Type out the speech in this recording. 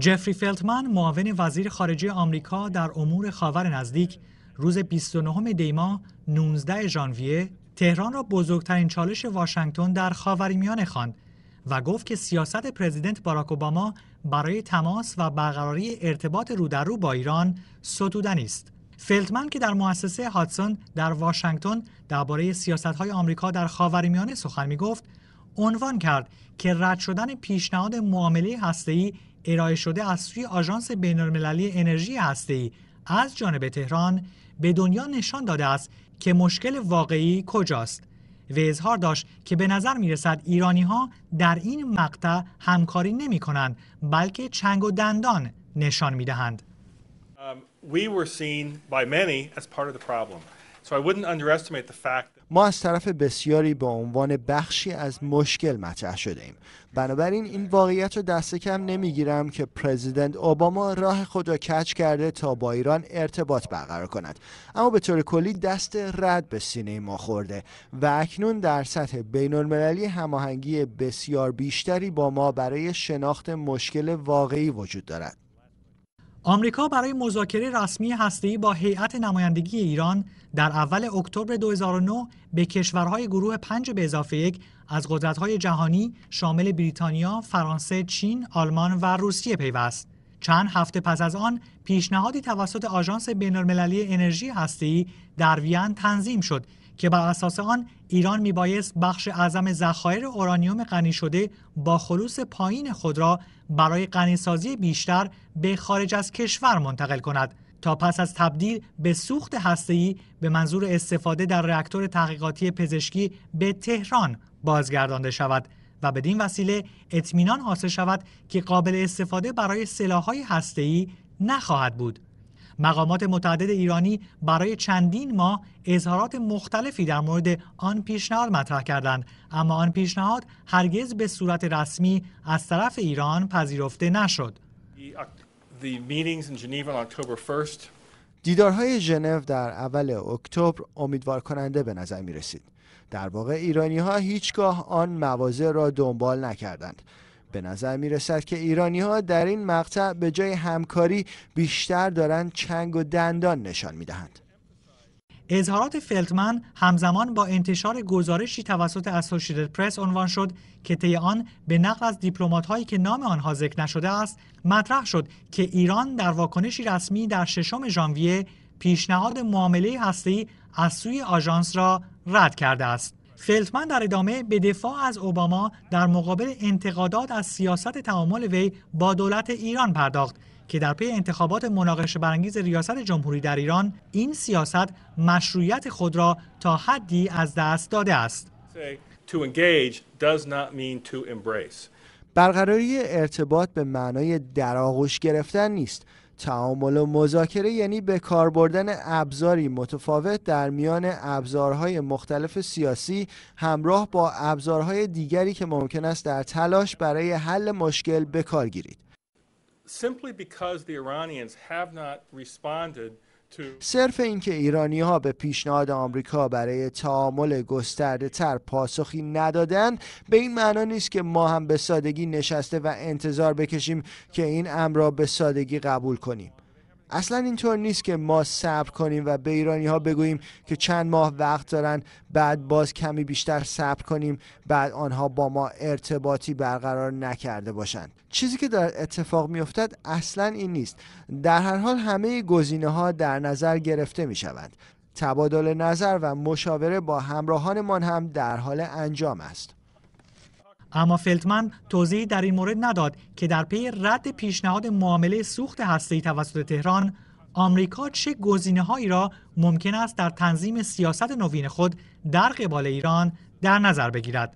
جفری فلتمن معاون وزیر خارجه آمریکا در امور خاور نزدیک روز 29 دیما 19 ژانویه تهران را بزرگترین چالش واشنگتن در خاورمیانه خواند و گفت که سیاست پرزیدنت باراک اوباما برای تماس و برقراری ارتباط رودررو با ایران ستودنی است. فلتمن که در مؤسسه هاتسون در واشنگتن درباره های آمریکا در خاورمیانه سخن میگفت عنوان کرد که رد شدن پیشنهاد معامله هسته‌ای ارائه شده از سوی آژانس بین‌المللی انرژی هسته‌ای از جانب تهران به دنیا نشان داده است که مشکل واقعی کجاست و اظهار داشت که به نظر می رسد ایرانی ها در این مقطع همکاری نمی کنند بلکه چنگ و دندان نشان می دهند. Um, we were seen by many as part of the problem. So I wouldn't underestimate the fact ما از طرف بسیاری به عنوان بخشی از مشکل مطرح شده ایم. بنابراین این واقعیت رو دست کم نمیگیرم که پرزیدنت اوباما راه خود را کج کرده تا با ایران ارتباط برقرار کند. اما به طور کلی دست رد به سینه ما خورده و اکنون در سطح بین المللی هماهنگی بسیار بیشتری با ما برای شناخت مشکل واقعی وجود دارد. آمریکا برای مذاکره رسمی هسته‌ای با هیئت نمایندگی ایران در اول اکتبر 2009 به کشورهای گروه 5 به اضافه یک از قدرت‌های جهانی شامل بریتانیا، فرانسه، چین، آلمان و روسیه پیوست. چند هفته پس از آن پیشنهادی توسط آژانس بین‌المللی انرژی هسته‌ای در وین تنظیم شد که بر اساس آن ایران میبایست بخش اعظم ذخایر اورانیوم غنی شده با خلوص پایین خود را برای غنیسازی بیشتر به خارج از کشور منتقل کند تا پس از تبدیل به سوخت هسته‌ای به منظور استفاده در رکتور تحقیقاتی پزشکی به تهران بازگردانده شود و بدین وسیله اطمینان حاصل شود که قابل استفاده برای سلاح‌های هسته‌ای نخواهد بود مقامات متعدد ایرانی برای چندین ماه اظهارات مختلفی در مورد آن پیشنهاد مطرح کردند اما آن پیشنهاد هرگز به صورت رسمی از طرف ایران پذیرفته نشد دیدارهای ژنو در اول اکتبر امیدوار کننده به نظر می رسید. در واقع ایرانی ها هیچگاه آن مواضع را دنبال نکردند به نظر می رسد که ایرانی ها در این مقطع به جای همکاری بیشتر دارند چنگ و دندان نشان می دهند. اظهارات فلتمن همزمان با انتشار گزارشی توسط اسوشیتد پرس عنوان شد که طی آن به نقل از هایی که نام آنها ذکر نشده است مطرح شد که ایران در واکنشی رسمی در ششم ژانویه پیشنهاد معامله هسته‌ای از سوی آژانس را رد کرده است فلتمن در ادامه به دفاع از اوباما در مقابل انتقادات از سیاست تعامل وی با دولت ایران پرداخت که در پی انتخابات مناقشه برانگیز ریاست جمهوری در ایران این سیاست مشروعیت خود را تا حدی از دست داده است. برقراری ارتباط به معنای در گرفتن نیست تعامل و مذاکره یعنی به کار بردن ابزاری متفاوت در میان ابزارهای مختلف سیاسی همراه با ابزارهای دیگری که ممکن است در تلاش برای حل مشکل به کار گیرید. because the Iranians have responded صرف اینکه ایرانی ها به پیشنهاد آمریکا برای تعامل گسترده تر پاسخی ندادند به این معنا نیست که ما هم به سادگی نشسته و انتظار بکشیم که این امر را به سادگی قبول کنیم اصلا اینطور نیست که ما صبر کنیم و به ایرانی ها بگوییم که چند ماه وقت دارن بعد باز کمی بیشتر صبر کنیم بعد آنها با ما ارتباطی برقرار نکرده باشند چیزی که در اتفاق میافتد اصلا این نیست در هر حال همه گزینه ها در نظر گرفته می شوند تبادل نظر و مشاوره با همراهانمان هم در حال انجام است اما فلتمن توضیحی در این مورد نداد که در پی رد پیشنهاد معامله سوخت هسته‌ای توسط تهران آمریکا چه هایی را ممکن است در تنظیم سیاست نوین خود در قبال ایران در نظر بگیرد